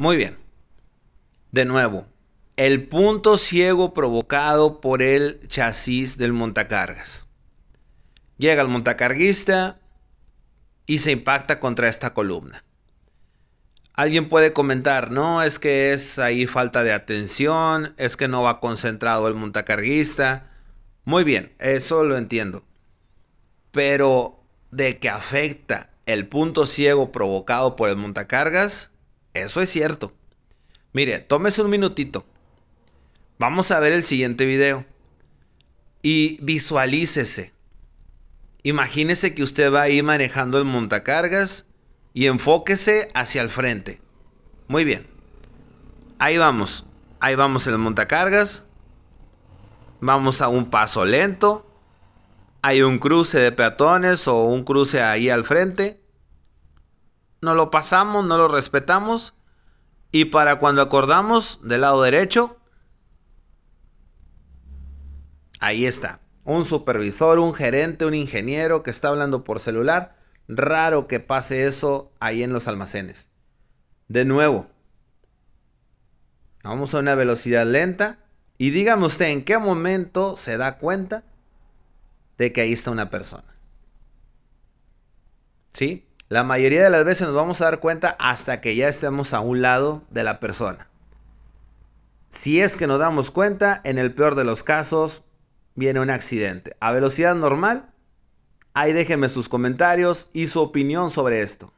Muy bien. De nuevo, el punto ciego provocado por el chasis del montacargas. Llega el montacarguista y se impacta contra esta columna. Alguien puede comentar, no, es que es ahí falta de atención, es que no va concentrado el montacarguista. Muy bien, eso lo entiendo. Pero de que afecta el punto ciego provocado por el montacargas, eso es cierto. Mire, tómese un minutito. Vamos a ver el siguiente video. Y visualícese. Imagínese que usted va ahí manejando el montacargas y enfóquese hacia el frente. Muy bien. Ahí vamos. Ahí vamos el montacargas. Vamos a un paso lento. Hay un cruce de peatones o un cruce ahí al frente. No lo pasamos, no lo respetamos. Y para cuando acordamos del lado derecho, ahí está. Un supervisor, un gerente, un ingeniero que está hablando por celular. Raro que pase eso ahí en los almacenes. De nuevo, vamos a una velocidad lenta y dígame usted en qué momento se da cuenta de que ahí está una persona. ¿Sí? La mayoría de las veces nos vamos a dar cuenta hasta que ya estemos a un lado de la persona. Si es que nos damos cuenta, en el peor de los casos, viene un accidente. A velocidad normal, ahí déjenme sus comentarios y su opinión sobre esto.